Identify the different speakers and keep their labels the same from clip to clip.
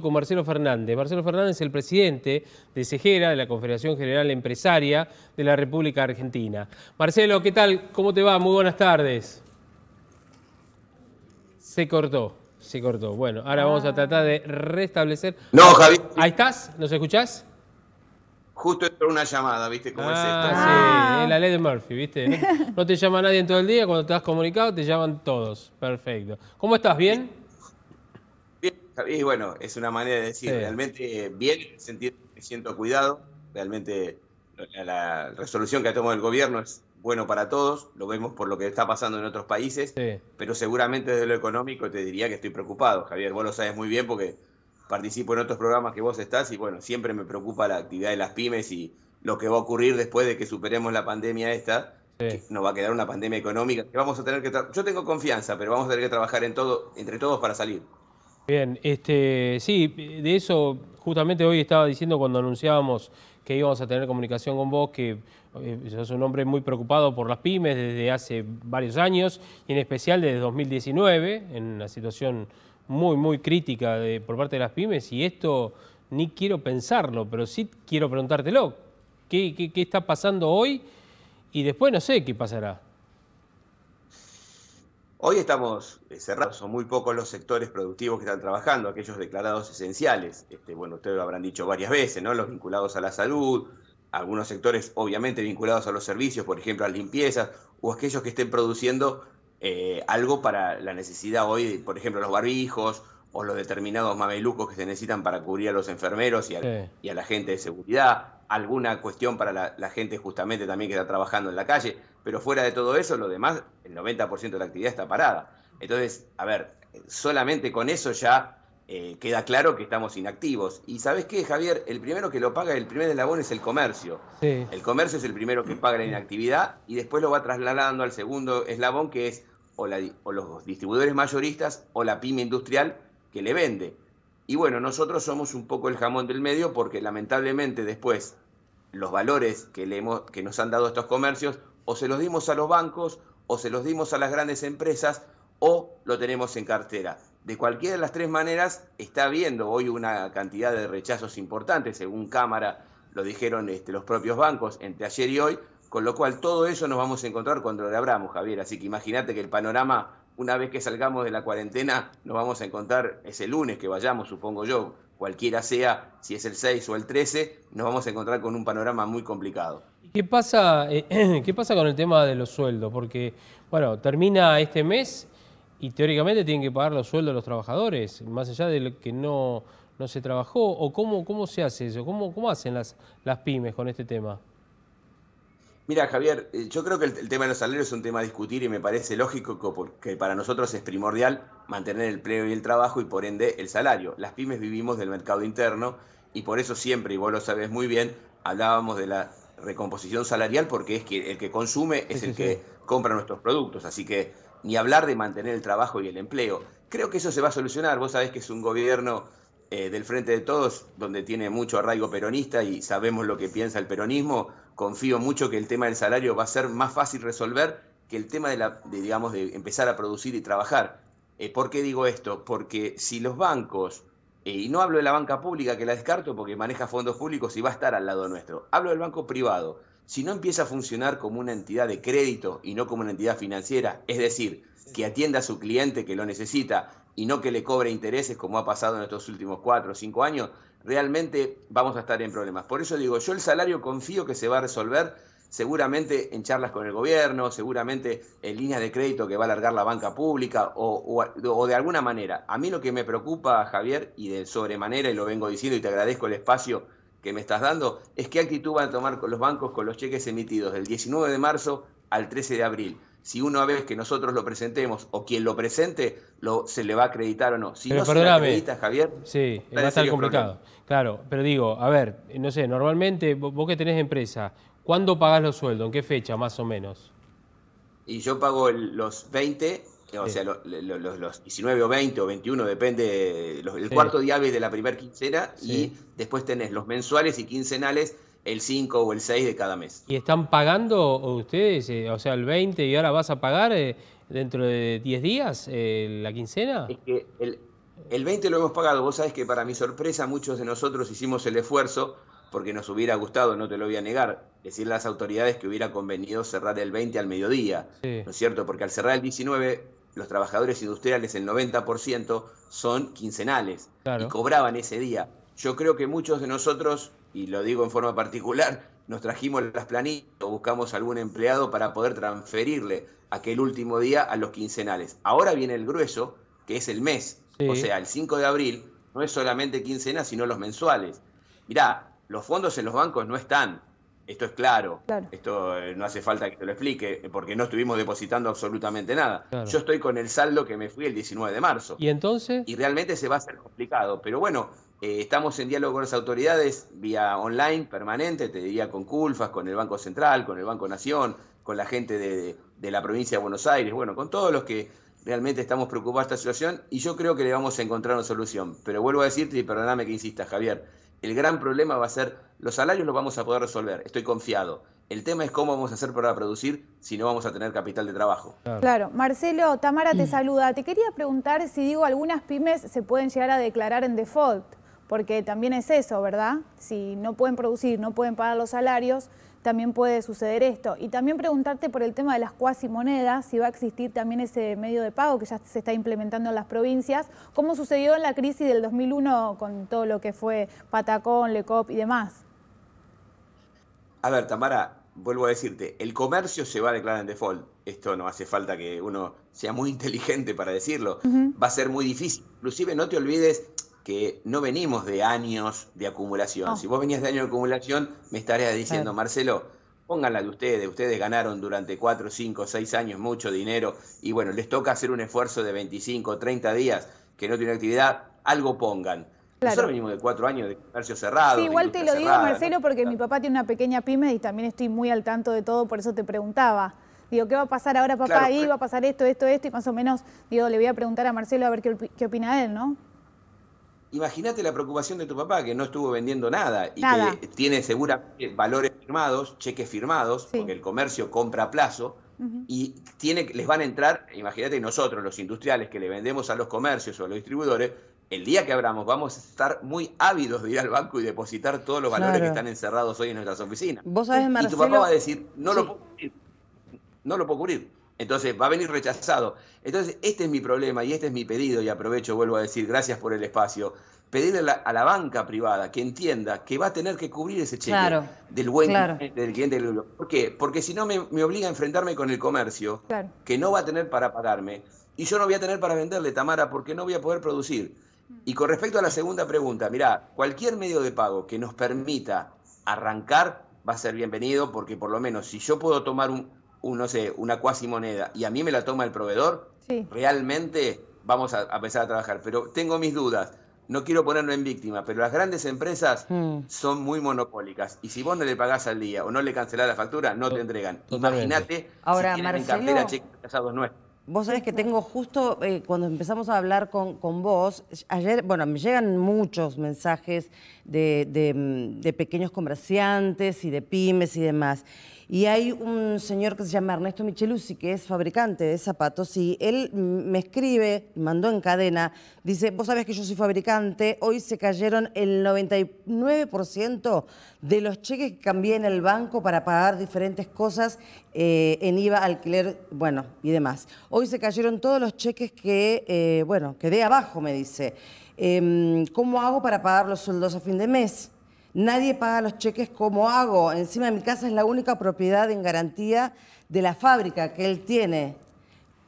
Speaker 1: con Marcelo Fernández. Marcelo Fernández es el presidente de Cejera, de la Confederación General Empresaria de la República Argentina. Marcelo, ¿qué tal? ¿Cómo te va? Muy buenas tardes. Se cortó, se cortó. Bueno, ahora ah. vamos a tratar de restablecer. No, Javier. ¿Ahí estás? ¿Nos escuchás?
Speaker 2: Justo entró una llamada,
Speaker 1: ¿viste cómo es esto? Ah, sí, ah. es la ley de Murphy, ¿viste? No, te llama nadie en todo el día, cuando te has comunicado te llaman todos. Perfecto. ¿Cómo estás? ¿Bien?
Speaker 2: Y bueno, es una manera de decir, realmente bien, en sentido siento cuidado, realmente la resolución que ha tomado el gobierno es bueno para todos, lo vemos por lo que está pasando en otros países, pero seguramente desde lo económico te diría que estoy preocupado, Javier, vos lo sabes muy bien porque participo en otros programas que vos estás y bueno, siempre me preocupa la actividad de las pymes y lo que va a ocurrir después de que superemos la pandemia esta, nos va a quedar una pandemia económica, vamos a tener que, yo tengo confianza, pero vamos a tener que trabajar en todo, entre todos para salir.
Speaker 1: Bien, este, sí, de eso justamente hoy estaba diciendo cuando anunciábamos que íbamos a tener comunicación con vos, que eh, sos un hombre muy preocupado por las pymes desde hace varios años, y en especial desde 2019, en una situación muy, muy crítica de, por parte de las pymes, y esto ni quiero pensarlo, pero sí quiero preguntártelo. ¿Qué, qué está pasando hoy? Y después no sé qué pasará.
Speaker 2: Hoy estamos eh, cerrados, son muy pocos los sectores productivos que están trabajando, aquellos declarados esenciales. Este, bueno, ustedes lo habrán dicho varias veces, ¿no? Los vinculados a la salud, algunos sectores obviamente vinculados a los servicios, por ejemplo, a las limpiezas, o aquellos que estén produciendo eh, algo para la necesidad hoy, por ejemplo, los barbijos o los determinados mamelucos que se necesitan para cubrir a los enfermeros y a la gente de seguridad alguna cuestión para la, gente justamente también que está trabajando en la calle, pero fuera de todo eso, lo demás, el 90% de la actividad está parada. Entonces, a ver, solamente con eso ya eh, queda claro que estamos inactivos. Y sabes qué, Javier, el primero que lo paga, el primer eslabón es el comercio. El comercio es el primero que paga la inactividad y después lo va trasladando al segundo eslabón, que es o los distribuidores mayoristas o la pyme industrial que le vende. Y bueno, nosotros somos un poco el jamón del medio porque lamentablemente después los valores que, que nos han dado estos comercios, o se los dimos a los bancos, o se los dimos a las grandes empresas, o lo tenemos en cartera. De cualquiera de las tres maneras, está habiendo hoy una cantidad de rechazos importantes, según Cámara lo dijeron este, los propios bancos entre ayer y hoy, con lo cual todo eso nos vamos a encontrar cuando lo abramos, Javier. Así que imagínate que el panorama, una vez que salgamos de la cuarentena, nos vamos a encontrar ese lunes que vayamos, supongo yo, cualquiera sea, si es el 6 o el 13, nos vamos a encontrar con un panorama muy complicado.
Speaker 1: ¿Qué pasa, eh, ¿Qué pasa con el tema de los sueldos? Porque, bueno, termina este mes y teóricamente tienen que pagar los sueldos los trabajadores, más allá de que no, no se trabajó. ¿O cómo, cómo se hace eso? ¿Cómo, cómo hacen las, las pymes con este tema?
Speaker 2: Mira, Javier, eh, yo creo que el, tema de los salarios es un tema a discutir y me parece lógico porque para nosotros es primordial mantener el empleo y el trabajo y por ende el salario. Las pymes vivimos del mercado interno y por eso siempre, y vos lo sabés muy bien, hablábamos de la recomposición salarial porque es que el que consume es el que compra nuestros productos. Así que ni hablar de mantener el trabajo y el empleo. Creo que eso se va a solucionar. Vos sabés que es un gobierno eh, del Frente de Todos donde tiene mucho arraigo peronista y sabemos lo que piensa el peronismo confío mucho que el tema del salario va a ser más fácil resolver que el tema de, la, digamos, de empezar a producir y trabajar. Eh, ¿Por qué digo esto? Porque si los bancos, eh, y no hablo de la banca pública que la descarto porque maneja fondos públicos y va a estar al lado nuestro, hablo del banco privado, si no empieza a funcionar como una entidad de crédito y no como una entidad financiera, es decir, que atienda a su cliente que lo necesita, y no que le cobre intereses como ha pasado en estos últimos cuatro o cinco años, realmente vamos a estar en problemas. Por eso digo, yo el salario confío que se va a resolver seguramente en charlas con el gobierno, seguramente en líneas de crédito que va a alargar la banca pública o, de alguna manera. A mí lo que me preocupa, Javier, y de sobremanera, y lo vengo diciendo y te agradezco el espacio que me estás dando, es qué actitud van a tomar los bancos con los cheques emitidos del 19 de marzo al 13 de abril si una vez que nosotros lo presentemos o quien lo presente lo, se le va a acreditar o no. Si no se Javier, sí, va a estar complicado.
Speaker 1: Claro, pero digo, a ver, no sé, normalmente vos que tenés empresa, ¿cuándo pagás los sueldos? ¿En qué fecha más o menos?
Speaker 2: Y yo pago los 20, o sea, los, 19 o 20 o 21, depende, el cuarto día de la primera quincena y después tenés los mensuales y quincenales el 5 o el 6 de cada mes.
Speaker 1: ¿Y están pagando ustedes, eh, o sea, el 20 y ahora vas a pagar eh, dentro de 10 días eh, la quincena?
Speaker 2: el, 20 lo hemos pagado, vos sabés que para mi sorpresa muchos de nosotros hicimos el esfuerzo porque nos hubiera gustado, no te lo voy a negar, decir a las autoridades que hubiera convenido cerrar el 20 al mediodía, ¿no es cierto? Porque al cerrar el 19, los trabajadores industriales, el 90%, son quincenales y cobraban ese día. Yo creo que muchos de nosotros y lo digo en forma particular, nos trajimos las planillas buscamos algún empleado para poder transferirle aquel último día a los quincenales. Ahora viene el grueso, que es el mes, o sea, el 5 de abril no es solamente quincena, sino los mensuales. Mirá, los fondos en los bancos no están, esto es claro. Esto eh, no hace falta que te lo explique, eh, porque no estuvimos depositando absolutamente nada. Yo estoy con el saldo que me fui el 19 de marzo. ¿Y entonces? Y realmente se va a hacer complicado. Pero bueno, eh, estamos en diálogo con las autoridades vía online permanente, te diría con CULFAS, con el Banco Central, con el Banco Nación, con la gente de, la provincia de Buenos Aires, bueno, con todos los que realmente estamos preocupados de esta situación y yo creo que le vamos a encontrar una solución. Pero vuelvo a decirte, y perdóname que insista, Javier, el gran problema va a ser los salarios los vamos a poder resolver, estoy confiado. El tema es cómo vamos a hacer para producir si no vamos a tener capital de trabajo. Claro, Marcelo, Tamara te mm. saluda. Te quería preguntar si digo algunas pymes se pueden llegar a declarar en default porque también es eso, ¿verdad? Si no pueden producir, no pueden pagar los salarios, también puede suceder esto. Y también preguntarte por el tema de las cuasimonedas, si va a existir también ese medio de pago que ya se está implementando en las provincias, como sucedió en la crisis del 2001 con todo lo que fue Patacón, Lecop y demás. A ver, Tamara, vuelvo a decirte, el comercio se va a declarar en default. Esto no hace falta que uno sea muy inteligente para decirlo. Va a ser muy difícil. Inclusive no te olvides que no venimos de años de acumulación. Si vos venías de años de acumulación, me estarías diciendo, Marcelo, pónganla de ustedes, ustedes ganaron durante cuatro, cinco, seis años mucho dinero y bueno, les toca hacer un esfuerzo de 25, 30 días que no tiene actividad, algo pongan. Nosotros venimos de cuatro años de comercio cerrado. Sí, igual te lo digo, Marcelo, porque mi papá tiene una pequeña pyme y también estoy muy al tanto de todo, por eso te preguntaba. Digo, ¿qué va a pasar ahora, papá? ¿Y ahí va a pasar esto, esto, esto, y más o menos, digo, le voy a preguntar a Marcelo a ver qué, qué opina él, ¿no? imagínate la preocupación de tu papá que no estuvo vendiendo nada y que tiene seguramente valores firmados, cheques firmados, porque el comercio compra a plazo. Y tiene, les van a entrar, imagínate nosotros, los industriales que le vendemos a los comercios o a los distribuidores, el día que abramos vamos a estar muy ávidos de ir al banco y depositar todos los valores que están encerrados hoy en nuestras oficinas. Vos sabés, y tu papá va a decir, no, lo, puedo, no lo puedo cubrir. Entonces va a venir rechazado. Entonces este es mi problema y este es mi pedido y aprovecho, vuelvo a decir, gracias por el espacio. Pedirle a la, banca privada que entienda que va a tener que cubrir ese cheque del buen del cliente. Del, ¿Por qué? Porque si no me, obliga a enfrentarme con el comercio, que no va a tener para pagarme, y yo no voy a tener para venderle, Tamara, porque no voy a poder producir. Y con respecto a la segunda pregunta, mirá, cualquier medio de pago que nos permita arrancar va a ser bienvenido, porque por lo menos si yo puedo tomar un, no sé, una cuasi moneda y a mí me la toma el proveedor, realmente vamos a, empezar a trabajar. Pero tengo mis dudas. No quiero ponerme en víctima, pero las grandes empresas mm. son muy monopólicas. Y si vos no le pagás al día o no le cancelás la factura, no te entregan. Imagínate Ahora, Marcelo, cartera casados Vos sabés que
Speaker 1: tengo justo, eh, cuando empezamos a hablar con, con, vos, ayer, bueno, me llegan muchos mensajes de mm, pequeños comerciantes y de pymes y demás. Y hay un señor que se llama Ernesto Micheluzzi, que es fabricante de zapatos, y él me escribe, mandó en cadena, dice, vos sabés que yo soy fabricante, hoy se cayeron el 99% de los cheques que cambié en el banco para pagar diferentes cosas eh, en IVA, alquiler, bueno, y demás. Hoy se cayeron todos los cheques que, eh, bueno, quedé abajo, me dice. Em, ¿Cómo hago para pagar los sueldos a fin de mes? Nadie paga los cheques como hago. Encima de mi casa es la única propiedad en garantía de la fábrica que él tiene.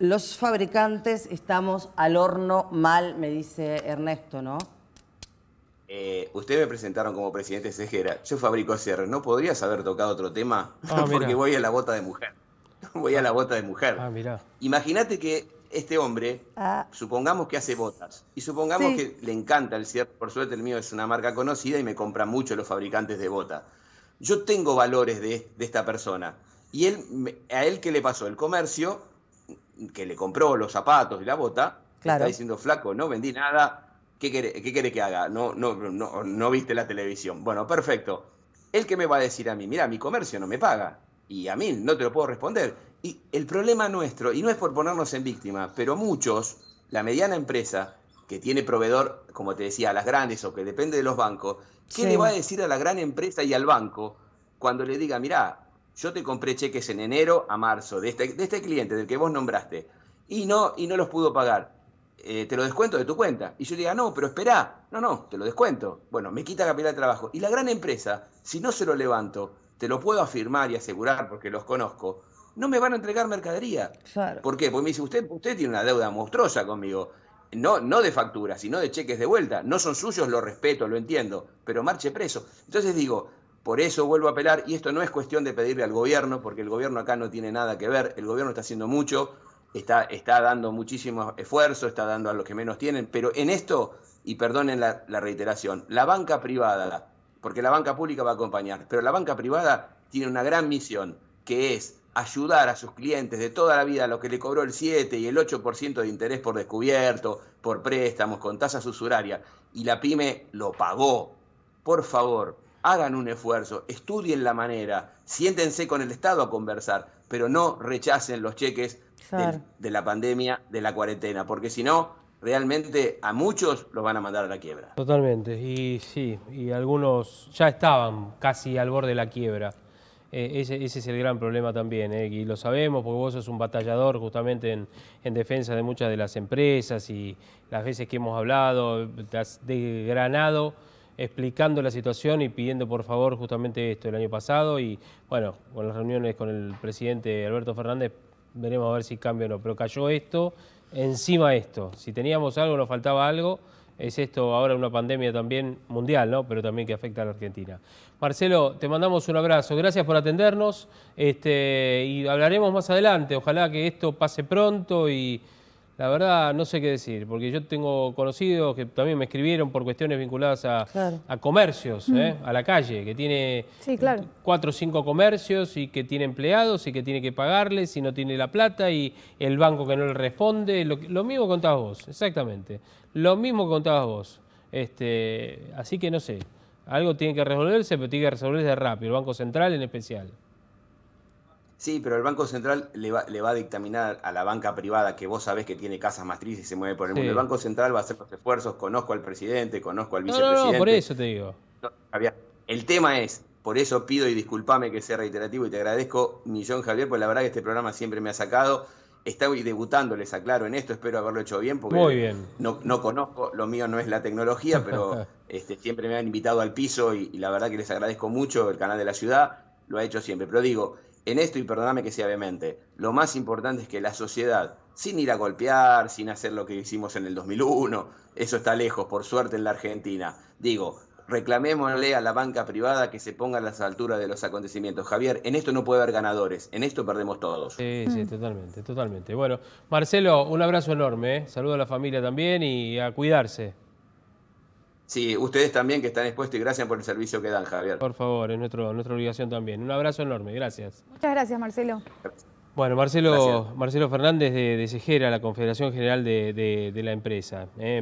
Speaker 1: Los fabricantes estamos al horno mal, me dice Ernesto, ¿no? Usted
Speaker 2: eh, ustedes me presentaron como presidente Cejera. Yo fabrico cierre. ¿No podrías haber tocado otro tema? Ah, Porque voy a la bota de mujer. Voy a la bota de mujer. Ah, Imagínate que este hombre, ah. supongamos que hace botas y supongamos que le encanta el cierre, por suerte el mío es una marca conocida y me compran mucho los fabricantes de botas. Yo tengo valores de, esta persona y él, a él que le pasó el comercio, que le compró los zapatos y la bota, está diciendo flaco, no vendí nada, ¿qué quiere, qué quiere que haga? No, no, no, no viste la televisión. Bueno, perfecto. ¿El que me va a decir a mí? Mira, mi comercio no me paga y a mí no te lo puedo responder. Y el problema nuestro, y no es por ponernos en víctima, pero muchos, la mediana empresa, que tiene proveedor, como te decía, a las grandes o que depende de los bancos, ¿qué le va a decir a la gran empresa y al banco cuando le diga, mirá, yo te compré cheques en enero a marzo de este, este cliente del que vos nombraste y no, y no los pudo pagar? Eh, te lo descuento de tu cuenta. Y yo diga, no, pero esperá, no, no, te lo descuento. Bueno, me quita capital de trabajo. Y la gran empresa, si no se lo levanto, te lo puedo afirmar y asegurar porque los conozco, no me van a entregar mercadería. ¿Por qué? Porque me dice, usted, usted tiene una deuda monstruosa conmigo. No, no de facturas, sino de cheques de vuelta. No son suyos, lo respeto, lo entiendo, pero marche preso. Entonces digo, por eso vuelvo a apelar, y esto no es cuestión de pedirle al gobierno, porque el gobierno acá no tiene nada que ver, el gobierno está haciendo mucho, está, está dando muchísimo esfuerzo, está dando a los que menos tienen, pero en esto, y perdonen la reiteración, la banca privada, porque la banca pública va a acompañar, pero la banca privada tiene una gran misión, que es ayudar a sus clientes de toda la vida, lo que le cobró el 7 y el 8% de interés por descubierto, por préstamos, con tasas usurarias, y la pyme lo pagó. Por favor, hagan un esfuerzo, estudien la manera, siéntense con el Estado a conversar, pero no rechacen los cheques de, la pandemia, de la cuarentena, porque si no, realmente a muchos los van a mandar a la quiebra.
Speaker 1: Totalmente, y sí, y algunos ya estaban casi al borde de la quiebra. Eh, ese, es el gran problema también, eh, y lo sabemos porque vos sos un batallador justamente en, defensa de muchas de las empresas y las veces que hemos hablado, te has desgranado explicando la situación y pidiendo por favor justamente esto el año pasado y bueno, con las reuniones con el presidente Alberto Fernández veremos a ver si cambia o no, pero cayó esto, encima esto, si teníamos algo nos faltaba algo es esto ahora una pandemia también mundial, ¿no? pero también que afecta a la Argentina. Marcelo, te mandamos un abrazo, gracias por atendernos este, y hablaremos más adelante, ojalá que esto pase pronto y la verdad, no sé qué decir, porque yo tengo conocidos que también me escribieron por cuestiones vinculadas a, comercios, mm. ¿eh? a la calle, que tiene cuatro o cinco comercios y que tiene empleados y que tiene que pagarles y no tiene la plata y el banco que no le responde. Lo, mismo contabas vos, exactamente. Lo mismo contabas vos. Este, así que no sé, algo tiene que resolverse, pero tiene que resolverse rápido, el Banco Central en especial.
Speaker 2: Sí, pero el Banco Central le va, le va a dictaminar a la banca privada que vos sabés que tiene casas matrices y se mueve por el mundo. El Banco Central va a hacer los esfuerzos, conozco al presidente, conozco al vicepresidente. No, no, por eso te digo. el tema es, por eso pido y disculpame que sea reiterativo y te agradezco, millón Javier, porque la verdad que este programa siempre me ha sacado. Estoy debutando, les aclaro en esto, espero haberlo hecho bien, porque No, conozco, lo mío no es la tecnología, pero este, siempre me han invitado al piso y la verdad que les agradezco mucho el canal de la ciudad, lo ha hecho siempre. Pero digo, en esto, y perdóname que sea vehemente, lo más importante es que la sociedad, sin ir a golpear, sin hacer lo que hicimos en el 2001, eso está lejos, por suerte, en la Argentina. Digo, reclamémosle a la banca privada que se ponga a las alturas de los acontecimientos. Javier, en esto no puede haber ganadores, en esto perdemos todos. Sí, sí, mm.
Speaker 1: totalmente, totalmente. Bueno, Marcelo, un abrazo enorme, ¿eh? saludo a la familia también y a cuidarse.
Speaker 2: Sí, ustedes también que están expuestos y gracias por el servicio que dan, Javier.
Speaker 1: Por favor, es nuestro, nuestra obligación también. Un abrazo enorme, gracias.
Speaker 2: Muchas gracias, Marcelo.
Speaker 1: Bueno, Marcelo, Marcelo Fernández de, de Cejera, la Confederación General de, la Empresa. Eh.